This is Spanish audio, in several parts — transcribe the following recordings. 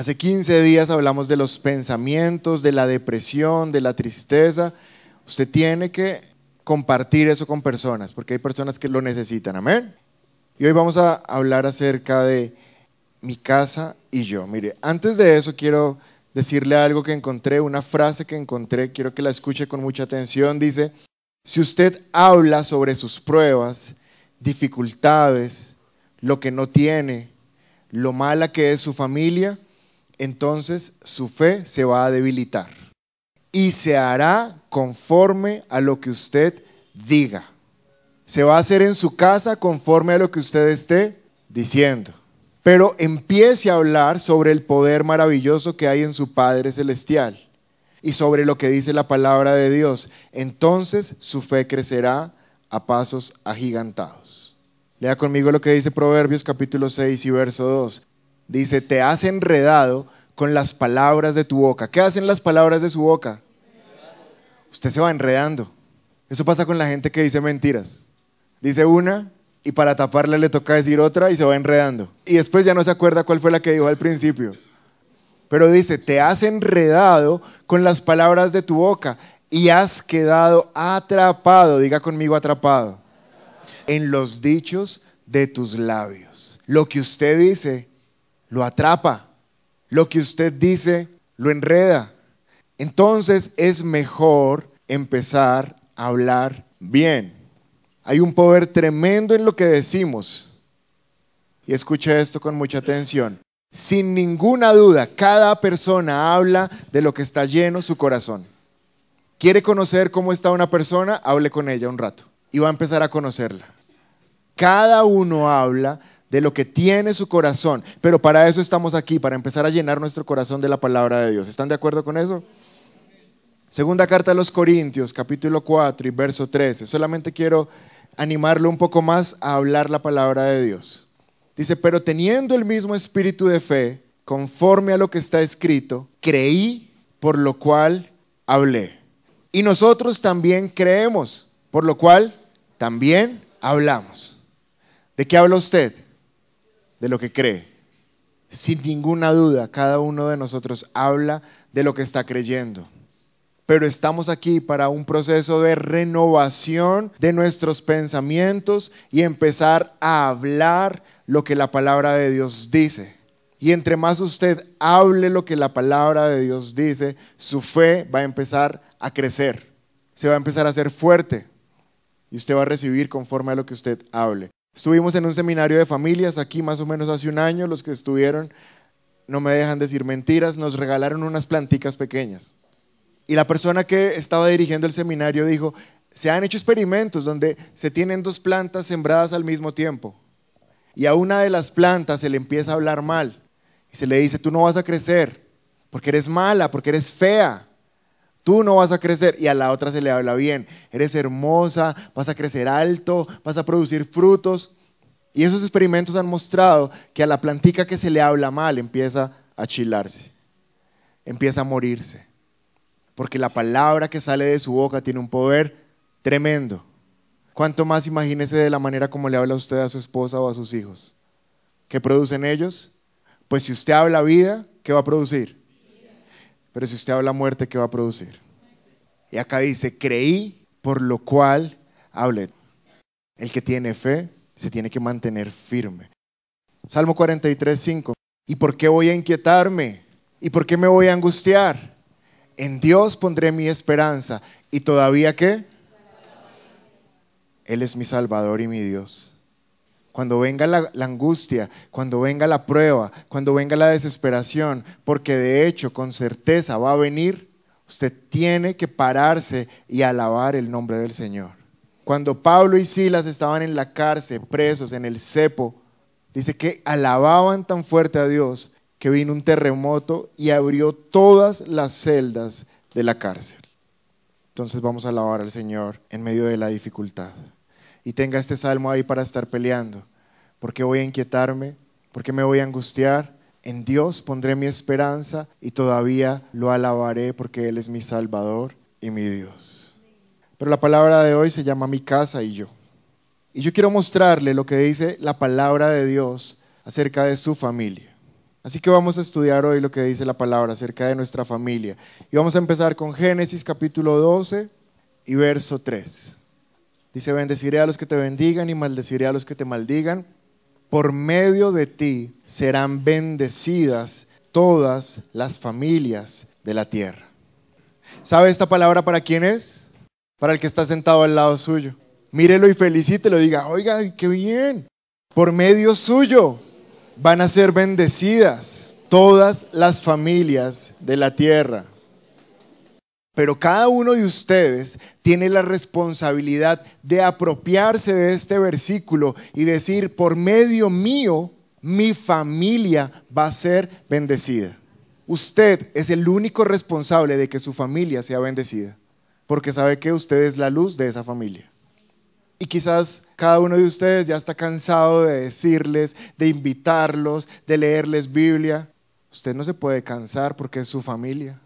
Hace 15 días hablamos de los pensamientos, de la depresión, de la tristeza. Usted tiene que compartir eso con personas, porque hay personas que lo necesitan. Amén. Y hoy vamos a hablar acerca de mi casa y yo. Mire, antes de eso quiero decirle algo que encontré, una frase que encontré, quiero que la escuche con mucha atención. Dice, si usted habla sobre sus pruebas, dificultades, lo que no tiene, lo mala que es su familia, entonces su fe se va a debilitar y se hará conforme a lo que usted diga. Se va a hacer en su casa conforme a lo que usted esté diciendo. Pero empiece a hablar sobre el poder maravilloso que hay en su Padre Celestial y sobre lo que dice la palabra de Dios. Entonces su fe crecerá a pasos agigantados. Lea conmigo lo que dice Proverbios capítulo 6 y verso 2. Dice, te has enredado con las palabras de tu boca. ¿Qué hacen las palabras de su boca? Usted se va enredando. Eso pasa con la gente que dice mentiras. Dice una y para taparle le toca decir otra y se va enredando. Y después ya no se acuerda cuál fue la que dijo al principio. Pero dice, te has enredado con las palabras de tu boca y has quedado atrapado, diga conmigo atrapado, en los dichos de tus labios. Lo que usted dice lo atrapa. Lo que usted dice lo enreda. Entonces es mejor empezar a hablar bien. Hay un poder tremendo en lo que decimos. Y escuche esto con mucha atención. Sin ninguna duda, cada persona habla de lo que está lleno su corazón. ¿Quiere conocer cómo está una persona? Hable con ella un rato y va a empezar a conocerla. Cada uno habla de lo que tiene su corazón. Pero para eso estamos aquí, para empezar a llenar nuestro corazón de la palabra de Dios. ¿Están de acuerdo con eso? Segunda carta a los Corintios, capítulo 4 y verso 13. Solamente quiero animarlo un poco más a hablar la palabra de Dios. Dice, pero teniendo el mismo espíritu de fe, conforme a lo que está escrito, creí, por lo cual hablé. Y nosotros también creemos, por lo cual también hablamos. ¿De qué habla usted? de lo que cree. Sin ninguna duda, cada uno de nosotros habla de lo que está creyendo. Pero estamos aquí para un proceso de renovación de nuestros pensamientos y empezar a hablar lo que la palabra de Dios dice. Y entre más usted hable lo que la palabra de Dios dice, su fe va a empezar a crecer, se va a empezar a ser fuerte y usted va a recibir conforme a lo que usted hable. Estuvimos en un seminario de familias aquí más o menos hace un año, los que estuvieron, no me dejan decir mentiras, nos regalaron unas planticas pequeñas. Y la persona que estaba dirigiendo el seminario dijo, se han hecho experimentos donde se tienen dos plantas sembradas al mismo tiempo. Y a una de las plantas se le empieza a hablar mal. Y se le dice, tú no vas a crecer, porque eres mala, porque eres fea. Tú no vas a crecer y a la otra se le habla bien. Eres hermosa, vas a crecer alto, vas a producir frutos. Y esos experimentos han mostrado que a la plantica que se le habla mal empieza a chilarse, empieza a morirse. Porque la palabra que sale de su boca tiene un poder tremendo. ¿Cuánto más imagínese de la manera como le habla usted a su esposa o a sus hijos? ¿Qué producen ellos? Pues si usted habla vida, ¿qué va a producir? Pero si usted habla muerte, ¿qué va a producir? Y acá dice, creí, por lo cual hablé. El que tiene fe se tiene que mantener firme. Salmo 43, 5. ¿Y por qué voy a inquietarme? ¿Y por qué me voy a angustiar? En Dios pondré mi esperanza. ¿Y todavía qué? Él es mi Salvador y mi Dios cuando venga la, angustia, cuando venga la prueba, cuando venga la desesperación, porque de hecho con certeza va a venir, usted tiene que pararse y alabar el nombre del Señor. Cuando Pablo y Silas estaban en la cárcel, presos, en el cepo, dice que alababan tan fuerte a Dios que vino un terremoto y abrió todas las celdas de la cárcel. Entonces vamos a alabar al Señor en medio de la dificultad y tenga este salmo ahí para estar peleando. ¿Por qué voy a inquietarme? ¿Por qué me voy a angustiar? En Dios pondré mi esperanza y todavía lo alabaré porque Él es mi Salvador y mi Dios. Pero la palabra de hoy se llama mi casa y yo. Y yo quiero mostrarle lo que dice la palabra de Dios acerca de su familia. Así que vamos a estudiar hoy lo que dice la palabra acerca de nuestra familia. Y vamos a empezar con Génesis capítulo 12 y verso 3. Dice, bendeciré a los que te bendigan y maldeciré a los que te maldigan. Por medio de ti serán bendecidas todas las familias de la tierra. ¿Sabe esta palabra para quién es? Para el que está sentado al lado suyo. Mírelo y felicítelo. Diga, oiga, qué bien. Por medio suyo van a ser bendecidas todas las familias de la tierra. Pero cada uno de ustedes tiene la responsabilidad de apropiarse de este versículo y decir, por medio mío, mi familia va a ser bendecida. Usted es el único responsable de que su familia sea bendecida, porque sabe que usted es la luz de esa familia. Y quizás cada uno de ustedes ya está cansado de decirles, de invitarlos, de leerles Biblia. Usted no se puede cansar porque es su familia.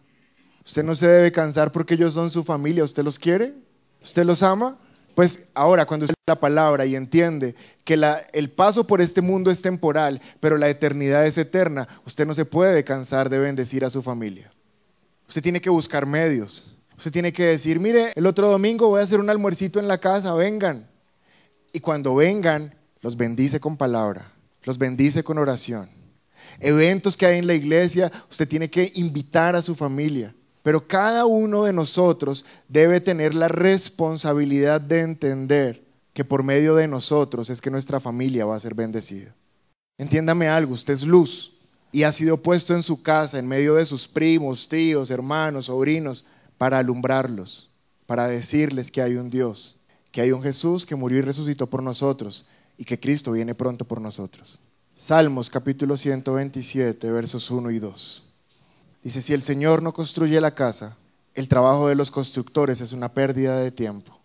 Usted no se debe cansar porque ellos son su familia. ¿Usted los quiere? ¿Usted los ama? Pues ahora, cuando usted la palabra y entiende que el paso por este mundo es temporal, pero la eternidad es eterna, usted no se puede cansar de bendecir a su familia. Usted tiene que buscar medios. Usted tiene que decir, mire, el otro domingo voy a hacer un almuercito en la casa, vengan. Y cuando vengan, los bendice con palabra, los bendice con oración. Eventos que hay en la iglesia, usted tiene que invitar a su familia. Pero cada uno de nosotros debe tener la responsabilidad de entender que por medio de nosotros es que nuestra familia va a ser bendecida. Entiéndame algo, usted es luz y ha sido puesto en su casa, en medio de sus primos, tíos, hermanos, sobrinos, para alumbrarlos, para decirles que hay un Dios, que hay un Jesús que murió y resucitó por nosotros y que Cristo viene pronto por nosotros. Salmos capítulo 127, versos 1 y 2. Dice, si el Señor no construye la casa, el trabajo de los constructores es una pérdida de tiempo.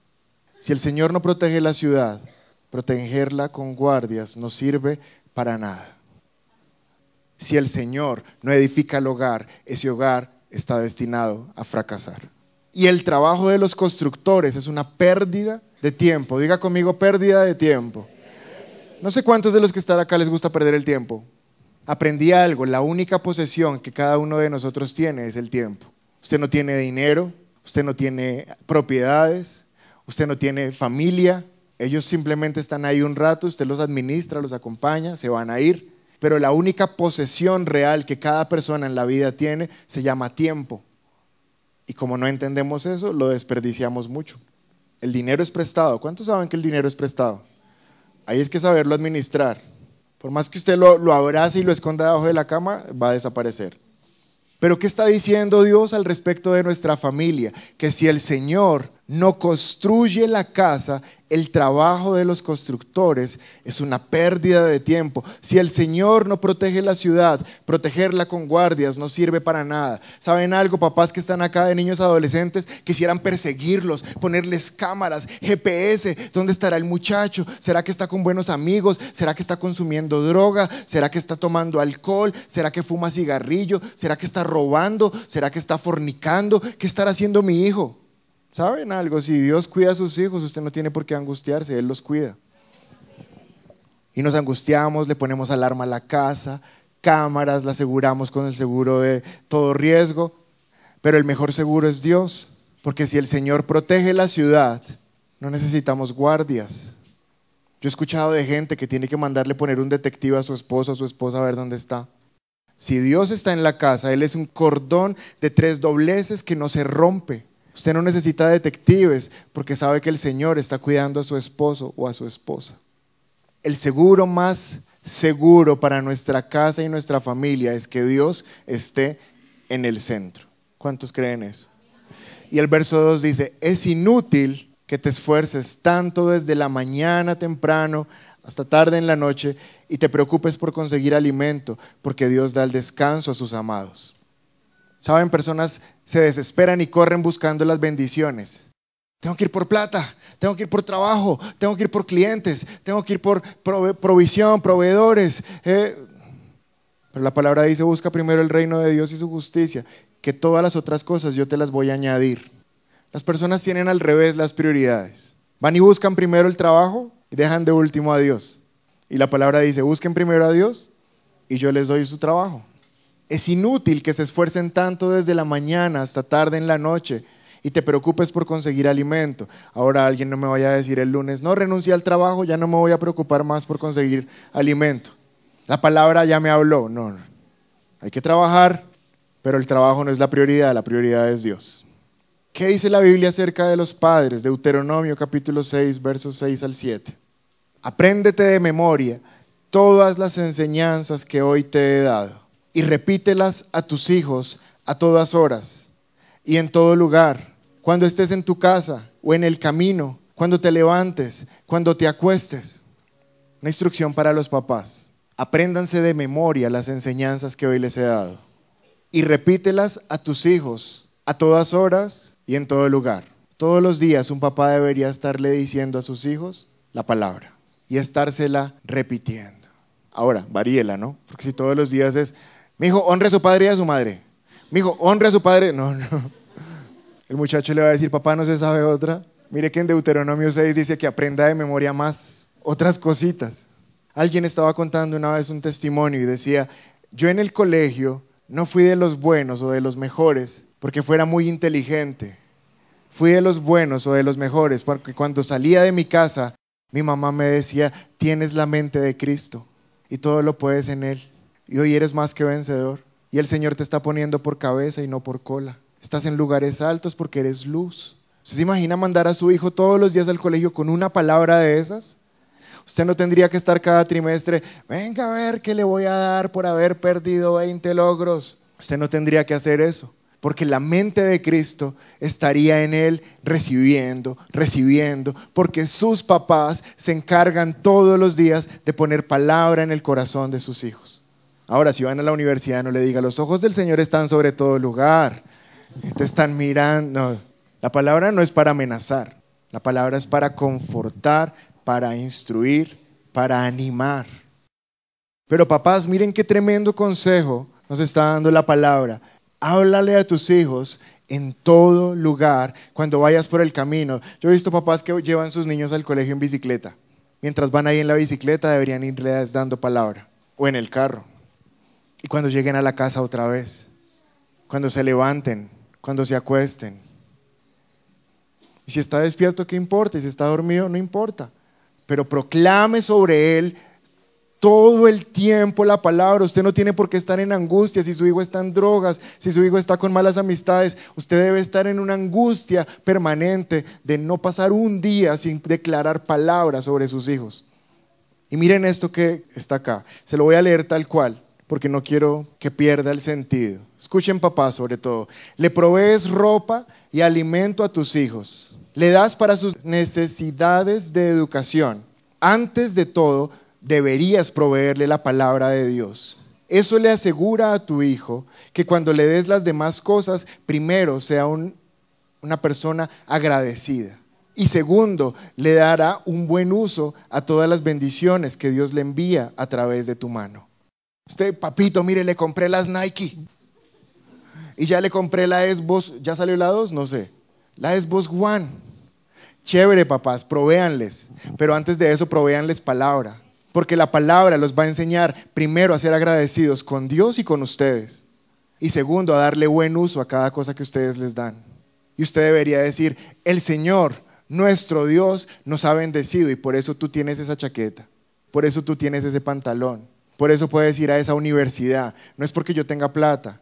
Si el Señor no protege la ciudad, protegerla con guardias no sirve para nada. Si el Señor no edifica el hogar, ese hogar está destinado a fracasar. Y el trabajo de los constructores es una pérdida de tiempo. Diga conmigo, pérdida de tiempo. No sé cuántos de los que están acá les gusta perder el tiempo aprendí algo, la única posesión que cada uno de nosotros tiene es el tiempo. Usted no tiene dinero, usted no tiene propiedades, usted no tiene familia, ellos simplemente están ahí un rato, usted los administra, los acompaña, se van a ir, pero la única posesión real que cada persona en la vida tiene se llama tiempo. Y como no entendemos eso, lo desperdiciamos mucho. El dinero es prestado. ¿Cuántos saben que el dinero es prestado? Ahí es que saberlo administrar. Por más que usted lo, abrace y lo esconda debajo de la cama, va a desaparecer. Pero ¿qué está diciendo Dios al respecto de nuestra familia? Que si el Señor no construye la casa, el trabajo de los constructores es una pérdida de tiempo. Si el Señor no protege la ciudad, protegerla con guardias no sirve para nada. ¿Saben algo, papás que están acá de niños adolescentes? Quisieran perseguirlos, ponerles cámaras, GPS, ¿dónde estará el muchacho? ¿Será que está con buenos amigos? ¿Será que está consumiendo droga? ¿Será que está tomando alcohol? ¿Será que fuma cigarrillo? ¿Será que está robando? ¿Será que está fornicando? ¿Qué estará haciendo mi hijo? ¿Saben algo? Si Dios cuida a sus hijos, usted no tiene por qué angustiarse, Él los cuida. Y nos angustiamos, le ponemos alarma a la casa, cámaras, la aseguramos con el seguro de todo riesgo, pero el mejor seguro es Dios, porque si el Señor protege la ciudad, no necesitamos guardias. Yo he escuchado de gente que tiene que mandarle poner un detective a su esposo, a su esposa, a ver dónde está. Si Dios está en la casa, Él es un cordón de tres dobleces que no se rompe. Usted no necesita detectives porque sabe que el Señor está cuidando a su esposo o a su esposa. El seguro más seguro para nuestra casa y nuestra familia es que Dios esté en el centro. ¿Cuántos creen eso? Y el verso 2 dice, es inútil que te esfuerces tanto desde la mañana temprano hasta tarde en la noche y te preocupes por conseguir alimento, porque Dios da el descanso a sus amados. Saben, personas se desesperan y corren buscando las bendiciones. Tengo que ir por plata, tengo que ir por trabajo, tengo que ir por clientes, tengo que ir por provisión, proveedores. Eh. Pero la palabra dice, busca primero el reino de Dios y su justicia, que todas las otras cosas yo te las voy a añadir. Las personas tienen al revés las prioridades. Van y buscan primero el trabajo y dejan de último a Dios. Y la palabra dice, busquen primero a Dios y yo les doy su trabajo. Es inútil que se esfuercen tanto desde la mañana hasta tarde en la noche y te preocupes por conseguir alimento. Ahora alguien no me vaya a decir el lunes, no renuncia al trabajo, ya no me voy a preocupar más por conseguir alimento. La palabra ya me habló. No, no. Hay que trabajar, pero el trabajo no es la prioridad, la prioridad es Dios. ¿Qué dice la Biblia acerca de los padres? Deuteronomio capítulo 6, versos 6 al 7. Apréndete de memoria todas las enseñanzas que hoy te he dado y repítelas a tus hijos a todas horas y en todo lugar, cuando estés en tu casa o en el camino, cuando te levantes, cuando te acuestes. Una instrucción para los papás. Apréndanse de memoria las enseñanzas que hoy les he dado y repítelas a tus hijos a todas horas y en todo lugar. Todos los días un papá debería estarle diciendo a sus hijos la palabra y estársela repitiendo. Ahora, varíela, ¿no? Porque si todos los días es, me dijo honra a su padre y a su madre. Mi hijo, honre a su padre. No, no. El muchacho le va a decir, papá, no se sabe otra. Mire que en Deuteronomio 6 dice que aprenda de memoria más otras cositas. Alguien estaba contando una vez un testimonio y decía, yo en el colegio no fui de los buenos o de los mejores porque fuera muy inteligente. Fui de los buenos o de los mejores porque cuando salía de mi casa, mi mamá me decía, tienes la mente de Cristo y todo lo puedes en Él y hoy eres más que vencedor. Y el Señor te está poniendo por cabeza y no por cola. Estás en lugares altos porque eres luz. ¿Usted se imagina mandar a su hijo todos los días al colegio con una palabra de esas? Usted no tendría que estar cada trimestre, venga a ver qué le voy a dar por haber perdido 20 logros. Usted no tendría que hacer eso, porque la mente de Cristo estaría en él recibiendo, recibiendo, porque sus papás se encargan todos los días de poner palabra en el corazón de sus hijos. Ahora, si van a la universidad, no le diga, los ojos del Señor están sobre todo lugar, te están mirando. La palabra no es para amenazar, la palabra es para confortar, para instruir, para animar. Pero papás, miren qué tremendo consejo nos está dando la palabra. Háblale a tus hijos en todo lugar cuando vayas por el camino. Yo he visto papás que llevan sus niños al colegio en bicicleta. Mientras van ahí en la bicicleta deberían irles dando palabra. O en el carro, y cuando lleguen a la casa otra vez, cuando se levanten, cuando se acuesten. Y si está despierto, ¿qué importa? Y si está dormido, no importa. Pero proclame sobre él todo el tiempo la palabra. Usted no tiene por qué estar en angustia si su hijo está en drogas, si su hijo está con malas amistades. Usted debe estar en una angustia permanente de no pasar un día sin declarar palabras sobre sus hijos. Y miren esto que está acá. Se lo voy a leer tal cual porque no quiero que pierda el sentido. Escuchen papá sobre todo. Le provees ropa y alimento a tus hijos. Le das para sus necesidades de educación. Antes de todo, deberías proveerle la palabra de Dios. Eso le asegura a tu hijo que cuando le des las demás cosas, primero sea una persona agradecida. Y segundo, le dará un buen uso a todas las bendiciones que Dios le envía a través de tu mano. Usted, papito, mire, le compré las Nike. Y ya le compré la Xbox, ¿ya salió la 2? No sé. La Xbox One. Chévere, papás, provéanles. Pero antes de eso, provéanles palabra. Porque la palabra los va a enseñar primero a ser agradecidos con Dios y con ustedes. Y segundo, a darle buen uso a cada cosa que ustedes les dan. Y usted debería decir, el Señor, nuestro Dios, nos ha bendecido y por eso tú tienes esa chaqueta, por eso tú tienes ese pantalón, por eso puedes ir a esa universidad. No es porque yo tenga plata.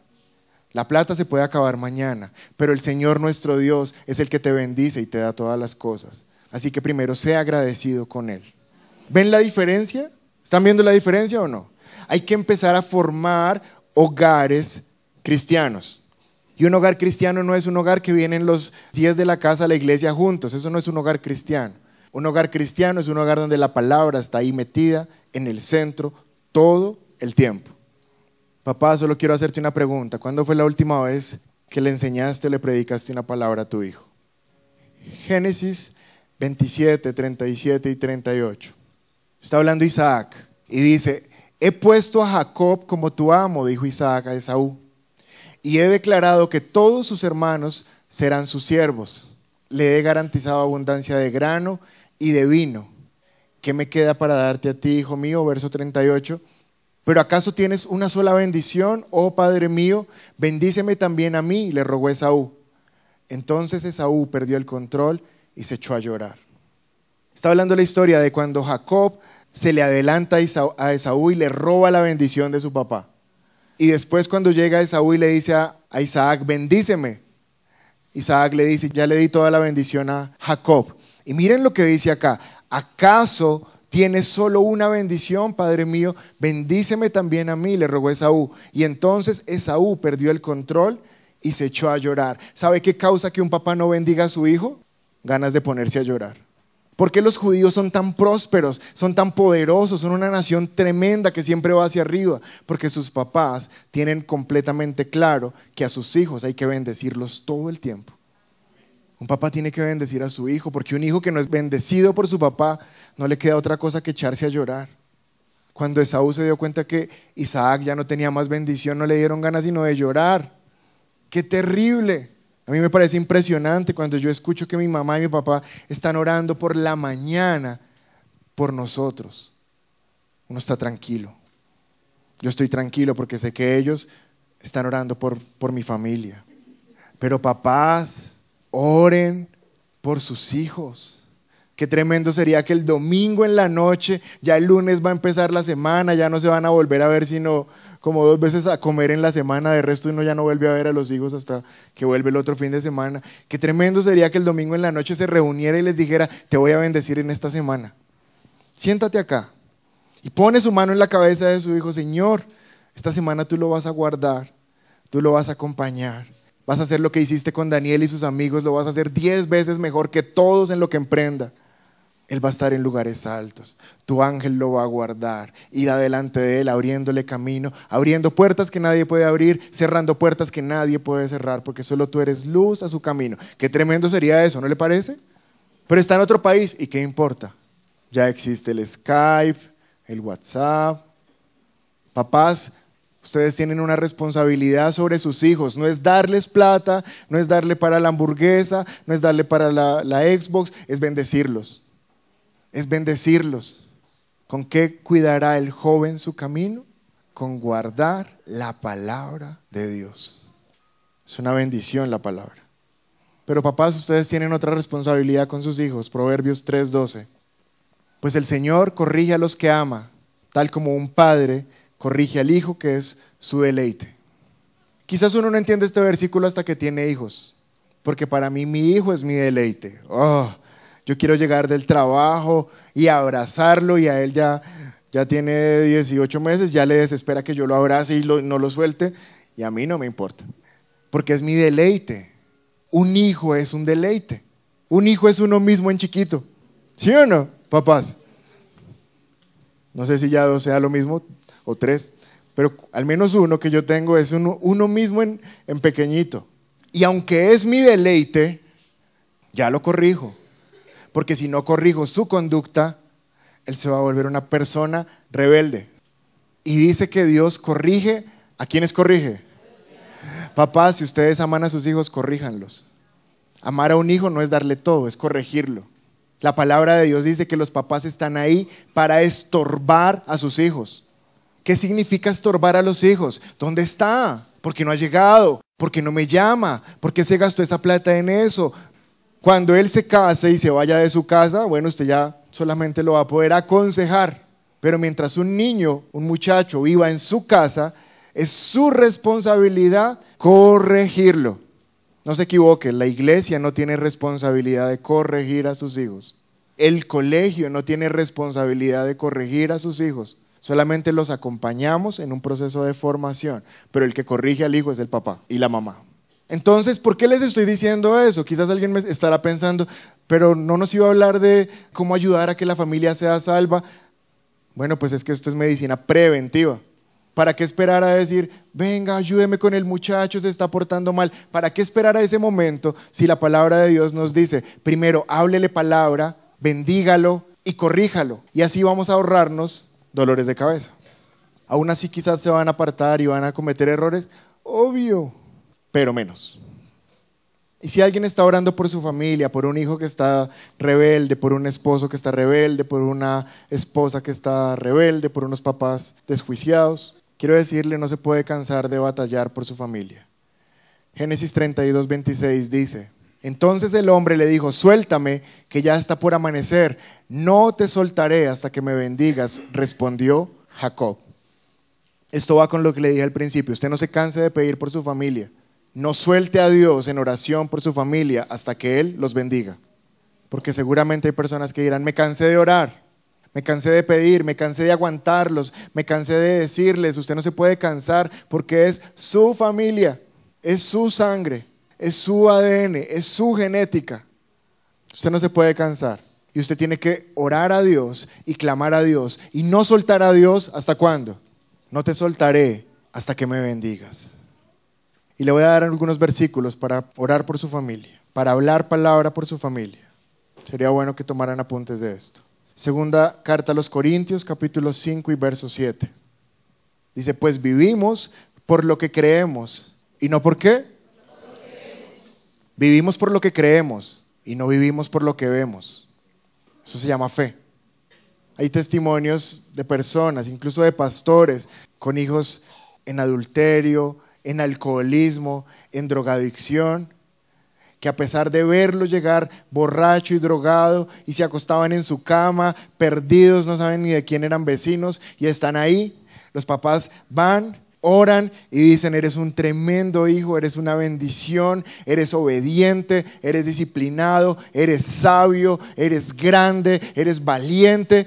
La plata se puede acabar mañana, pero el Señor nuestro Dios es el que te bendice y te da todas las cosas. Así que primero sea agradecido con Él. ¿Ven la diferencia? ¿Están viendo la diferencia o no? Hay que empezar a formar hogares cristianos. Y un hogar cristiano no es un hogar que vienen los días de la casa a la iglesia juntos. Eso no es un hogar cristiano. Un hogar cristiano es un hogar donde la palabra está ahí metida en el centro todo el tiempo. Papá, solo quiero hacerte una pregunta. ¿Cuándo fue la última vez que le enseñaste o le predicaste una palabra a tu hijo? Génesis 27, 37 y 38. Está hablando Isaac y dice, he puesto a Jacob como tu amo, dijo Isaac a Esaú, y he declarado que todos sus hermanos serán sus siervos. Le he garantizado abundancia de grano y de vino ¿qué me queda para darte a ti, hijo mío? Verso 38. ¿Pero acaso tienes una sola bendición, oh Padre mío? Bendíceme también a mí, le rogó Esaú. Entonces Esaú perdió el control y se echó a llorar. Está hablando la historia de cuando Jacob se le adelanta a Esaú y le roba la bendición de su papá. Y después cuando llega Esaú y le dice a Isaac, bendíceme. Isaac le dice, ya le di toda la bendición a Jacob. Y miren lo que dice acá, ¿acaso tienes solo una bendición, Padre mío? Bendíceme también a mí, le rogó Esaú. Y entonces Esaú perdió el control y se echó a llorar. ¿Sabe qué causa que un papá no bendiga a su hijo? Ganas de ponerse a llorar. ¿Por qué los judíos son tan prósperos, son tan poderosos, son una nación tremenda que siempre va hacia arriba? Porque sus papás tienen completamente claro que a sus hijos hay que bendecirlos todo el tiempo. Un papá tiene que bendecir a su hijo, porque un hijo que no es bendecido por su papá no le queda otra cosa que echarse a llorar. Cuando Esaú se dio cuenta que Isaac ya no tenía más bendición, no le dieron ganas sino de llorar. ¡Qué terrible! A mí me parece impresionante cuando yo escucho que mi mamá y mi papá están orando por la mañana por nosotros. Uno está tranquilo. Yo estoy tranquilo porque sé que ellos están orando por, por mi familia. Pero papás, Oren por sus hijos. Qué tremendo sería que el domingo en la noche, ya el lunes va a empezar la semana, ya no se van a volver a ver sino como dos veces a comer en la semana, de resto uno ya no vuelve a ver a los hijos hasta que vuelve el otro fin de semana. Qué tremendo sería que el domingo en la noche se reuniera y les dijera, te voy a bendecir en esta semana. Siéntate acá y pone su mano en la cabeza de su hijo, Señor, esta semana tú lo vas a guardar, tú lo vas a acompañar Vas a hacer lo que hiciste con Daniel y sus amigos, lo vas a hacer diez veces mejor que todos en lo que emprenda. Él va a estar en lugares altos. Tu ángel lo va a guardar. Ir adelante de Él, abriéndole camino, abriendo puertas que nadie puede abrir, cerrando puertas que nadie puede cerrar, porque solo tú eres luz a su camino. Qué tremendo sería eso, ¿no le parece? Pero está en otro país y qué importa. Ya existe el Skype, el WhatsApp. Papás, Ustedes tienen una responsabilidad sobre sus hijos. No es darles plata, no es darle para la hamburguesa, no es darle para la, Xbox, es bendecirlos. Es bendecirlos. ¿Con qué cuidará el joven su camino? Con guardar la palabra de Dios. Es una bendición la palabra. Pero papás, ustedes tienen otra responsabilidad con sus hijos. Proverbios 3:12. Pues el Señor corrige a los que ama, tal como un padre corrige al hijo que es su deleite. Quizás uno no entiende este versículo hasta que tiene hijos, porque para mí mi hijo es mi deleite. Oh, yo quiero llegar del trabajo y abrazarlo y a él ya, ya tiene 18 meses, ya le desespera que yo lo abrace y no lo suelte y a mí no me importa, porque es mi deleite. Un hijo es un deleite. Un hijo es uno mismo en chiquito. ¿Sí o no, papás? No sé si ya sea lo mismo, o tres, pero al menos uno que yo tengo es uno, mismo en, pequeñito. Y aunque es mi deleite, ya lo corrijo. Porque si no corrijo su conducta, él se va a volver una persona rebelde. Y dice que Dios corrige a quiénes corrige. Papás, si ustedes aman a sus hijos, corríjanlos. Amar a un hijo no es darle todo, es corregirlo. La palabra de Dios dice que los papás están ahí para estorbar a sus hijos. ¿Qué significa estorbar a los hijos? ¿Dónde está? ¿Por qué no ha llegado? ¿Por qué no me llama? ¿Por qué se gastó esa plata en eso? Cuando él se case y se vaya de su casa, bueno, usted ya solamente lo va a poder aconsejar. Pero mientras un niño, un muchacho viva en su casa, es su responsabilidad corregirlo. No se equivoque, la iglesia no tiene responsabilidad de corregir a sus hijos. El colegio no tiene responsabilidad de corregir a sus hijos. Solamente los acompañamos en un proceso de formación, pero el que corrige al hijo es el papá y la mamá. Entonces, ¿por qué les estoy diciendo eso? Quizás alguien me estará pensando, pero no nos iba a hablar de cómo ayudar a que la familia sea salva. Bueno, pues es que esto es medicina preventiva. ¿Para qué esperar a decir, venga, ayúdeme con el muchacho, se está portando mal? ¿Para qué esperar a ese momento si la palabra de Dios nos dice, primero, háblele palabra, bendígalo y corríjalo? Y así vamos a ahorrarnos dolores de cabeza. Aún así quizás se van a apartar y van a cometer errores, obvio, pero menos. Y si alguien está orando por su familia, por un hijo que está rebelde, por un esposo que está rebelde, por una esposa que está rebelde, por unos papás desjuiciados, quiero decirle, no se puede cansar de batallar por su familia. Génesis 32.26 dice, entonces el hombre le dijo, suéltame, que ya está por amanecer, no te soltaré hasta que me bendigas, respondió Jacob. Esto va con lo que le dije al principio, usted no se canse de pedir por su familia, no suelte a Dios en oración por su familia hasta que Él los bendiga, porque seguramente hay personas que dirán, me cansé de orar, me cansé de pedir, me cansé de aguantarlos, me cansé de decirles, usted no se puede cansar porque es su familia, es su sangre es su ADN, es su genética. Usted no se puede cansar. Y usted tiene que orar a Dios y clamar a Dios y no soltar a Dios hasta cuándo. No te soltaré hasta que me bendigas. Y le voy a dar algunos versículos para orar por su familia, para hablar palabra por su familia. Sería bueno que tomaran apuntes de esto. Segunda carta a los Corintios, capítulo 5 y verso 7. Dice, pues vivimos por lo que creemos. ¿Y no por qué? Vivimos por lo que creemos y no vivimos por lo que vemos. Eso se llama fe. Hay testimonios de personas, incluso de pastores, con hijos en adulterio, en alcoholismo, en drogadicción, que a pesar de verlos llegar borracho y drogado y se acostaban en su cama, perdidos, no saben ni de quién eran vecinos y están ahí, los papás van, oran y dicen, eres un tremendo hijo, eres una bendición, eres obediente, eres disciplinado, eres sabio, eres grande, eres valiente.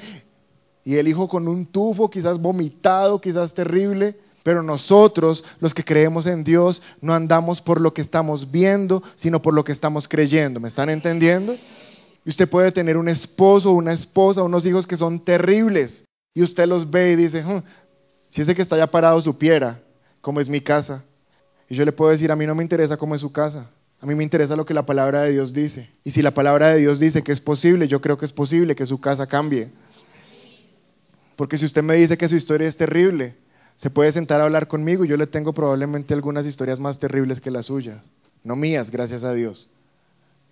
Y el hijo con un tufo, quizás vomitado, quizás terrible. Pero nosotros, los que creemos en Dios, no andamos por lo que estamos viendo, sino por lo que estamos creyendo. ¿Me están entendiendo? Y usted puede tener un esposo, una esposa, unos hijos que son terribles. Y usted los ve y dice, si ese que está allá parado supiera cómo es mi casa, y yo le puedo decir, a mí no me interesa cómo es su casa, a mí me interesa lo que la palabra de Dios dice. Y si la palabra de Dios dice que es posible, yo creo que es posible que su casa cambie. Porque si usted me dice que su historia es terrible, se puede sentar a hablar conmigo y yo le tengo probablemente algunas historias más terribles que las suyas. No mías, gracias a Dios.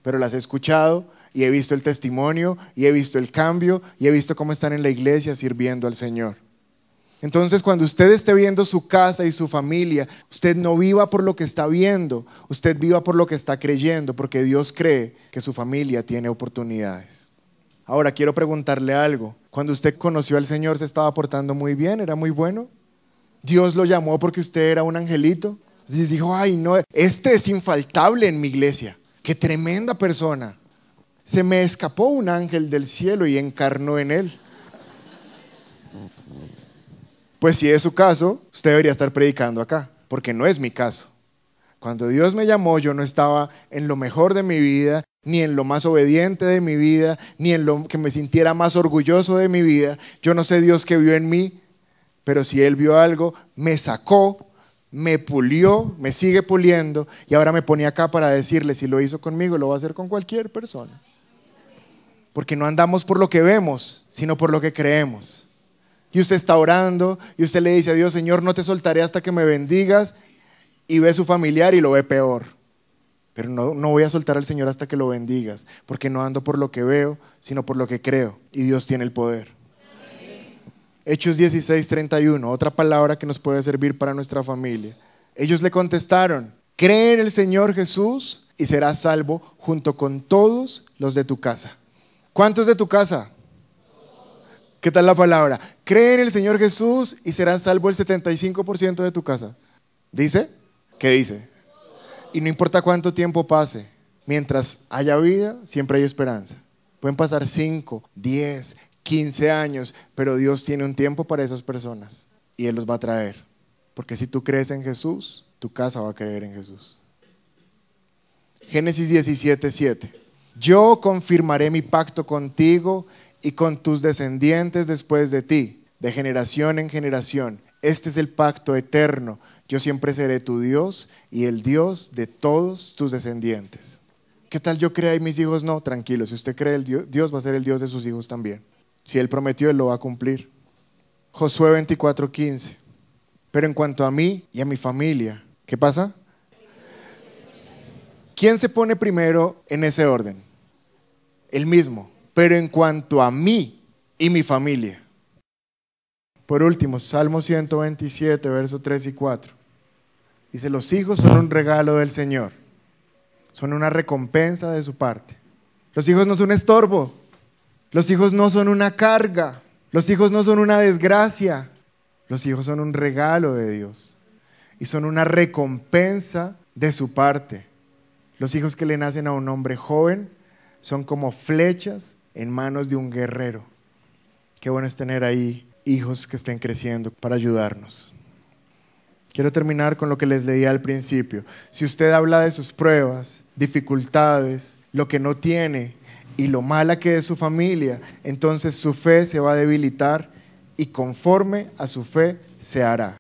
Pero las he escuchado y he visto el testimonio y he visto el cambio y he visto cómo están en la iglesia sirviendo al Señor. Entonces, cuando usted esté viendo su casa y su familia, usted no viva por lo que está viendo, usted viva por lo que está creyendo, porque Dios cree que su familia tiene oportunidades. Ahora, quiero preguntarle algo. Cuando usted conoció al Señor, ¿se estaba portando muy bien? ¿Era muy bueno? ¿Dios lo llamó porque usted era un angelito? Y dijo, ay, no, este es infaltable en mi iglesia. Qué tremenda persona. Se me escapó un ángel del cielo y encarnó en él. Pues si es su caso, usted debería estar predicando acá, porque no es mi caso. Cuando Dios me llamó, yo no estaba en lo mejor de mi vida, ni en lo más obediente de mi vida, ni en lo que me sintiera más orgulloso de mi vida. Yo no sé Dios que vio en mí, pero si Él vio algo, me sacó, me pulió, me sigue puliendo, y ahora me ponía acá para decirle, si lo hizo conmigo, lo va a hacer con cualquier persona. Porque no andamos por lo que vemos, sino por lo que creemos. Y usted está orando y usted le dice a Dios, Señor, no te soltaré hasta que me bendigas. Y ve su familiar y lo ve peor. Pero no, voy a soltar al Señor hasta que lo bendigas, porque no ando por lo que veo, sino por lo que creo. Y Dios tiene el poder. Hechos 16, 31, otra palabra que nos puede servir para nuestra familia. Ellos le contestaron, cree en el Señor Jesús y serás salvo junto con todos los de tu casa. ¿Cuántos de tu casa? ¿Qué tal la palabra? Cree en el Señor Jesús y serán salvo el 75% de tu casa. ¿Dice? ¿Qué dice? Y no importa cuánto tiempo pase, mientras haya vida, siempre hay esperanza. Pueden pasar 5, 10, 15 años, pero Dios tiene un tiempo para esas personas y Él los va a traer. Porque si tú crees en Jesús, tu casa va a creer en Jesús. Génesis 17, Yo confirmaré mi pacto contigo y con tus descendientes después de ti, de generación en generación. Este es el pacto eterno. Yo siempre seré tu Dios y el Dios de todos tus descendientes. ¿Qué tal yo crea y mis hijos no? Tranquilo, si usted cree, el Dios, Dios va a ser el Dios de sus hijos también. Si Él prometió, Él lo va a cumplir. Josué 24:15. Pero en cuanto a mí y a mi familia, ¿qué pasa? ¿Quién se pone primero en ese orden? El mismo pero en cuanto a mí y mi familia. Por último, Salmo 127, versos 3 y 4. Dice, los hijos son un regalo del Señor, son una recompensa de su parte. Los hijos no son un estorbo, los hijos no son una carga, los hijos no son una desgracia, los hijos son un regalo de Dios y son una recompensa de su parte. Los hijos que le nacen a un hombre joven son como flechas en manos de un guerrero. Qué bueno es tener ahí hijos que estén creciendo para ayudarnos. Quiero terminar con lo que les leí al principio. Si usted habla de sus pruebas, dificultades, lo que no tiene y lo mala que es su familia, entonces su fe se va a debilitar y conforme a su fe se hará.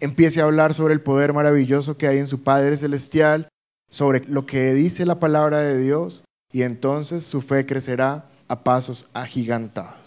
Empiece a hablar sobre el poder maravilloso que hay en su Padre Celestial, sobre lo que dice la palabra de Dios y entonces su fe crecerá a pasos agigantados.